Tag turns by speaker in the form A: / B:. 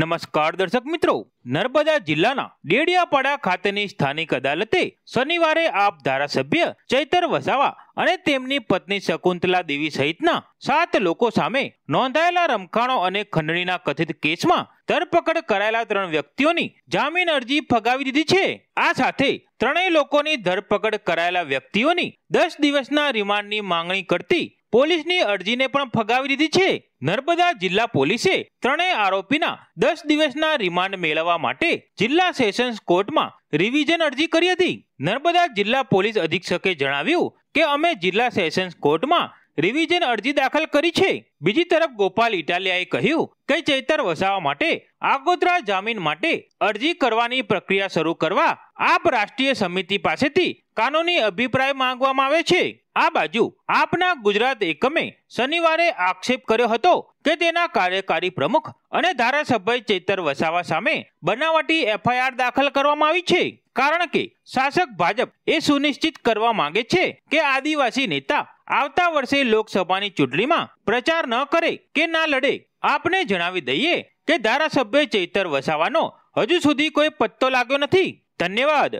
A: નમસ્કાર દર્શક મિત્રો નર્મદા જિલ્લાના ડેડિયાપાડા ખાતેની સ્થાનિક અદાલતે શનિવારે આપ ધારાસભ્ય ચૈતર વસાવા અને તેમની પત્ની શકુંતલા દેવી સહિતના સાત લોકો સામે નોંધાયેલા રમખાણો અને ખંડણીના કથિત કેસમાં ધરપકડ કરાયેલા ત્રણ વ્યક્તિઓની જામીન અરજી ફગાવી દીધી છે આ સાથે ત્રણેય લોકોની ધરપકડ કરાયેલા વ્યક્તિઓની દસ દિવસના રિમાન્ડની માંગણી કરતી પોલીસની અરજીને પણ ફગાવી દીધી છે નર્મદા જિલ્લા પોલીસે ત્રણેય આરોપીના દસ દિવસના રિમાન્ડ મેળવવા માટે જિલ્લા સેશન્સ કોર્ટમાં રિવિઝન અરજી કરી હતી નર્મદા જિલ્લા પોલીસ અધિક્ષકે જણાવ્યું કે અમે જિલ્લા સેશન્સ કોર્ટમાં રિવિઝન અરજી દાખલ કરી છે બીજી તરફ ગોપાલ ઇટાલિયાએ કહ્યું કે ચેતર વસાવા માટે આગોતરા જામીન માટે અરજી કરવાની પ્રક્રિયા શરૂ કરવા આપ રાષ્ટ્રીય સમિતિ પાસેથી કાનૂની અભિપ્રાય માંગવામાં આવે છે આ બાજુ આપના ગુજરાત એકમે શનિવારે આક્ષેપ કર્યો હતો કે તેના કાર્યકારી પ્રમુખ અને ધારાસભ્ય ચેતર વસાવા સામે બનાવટી એફઆઈઆર દાખલ કરવામાં આવી છે કારણ કે શાસક ભાજપ એ સુનિશ્ચિત કરવા માંગે છે કે આદિવાસી નેતા આવતા વર્ષે લોકસભાની ચૂંટણીમાં પ્રચાર ન કરે કે ના લડે આપને જણાવી દઈએ કે ધારાસભ્ય ચેતર વસાવાનો હજુ સુધી કોઈ પત્તો લાગ્યો નથી ધન્યવાદ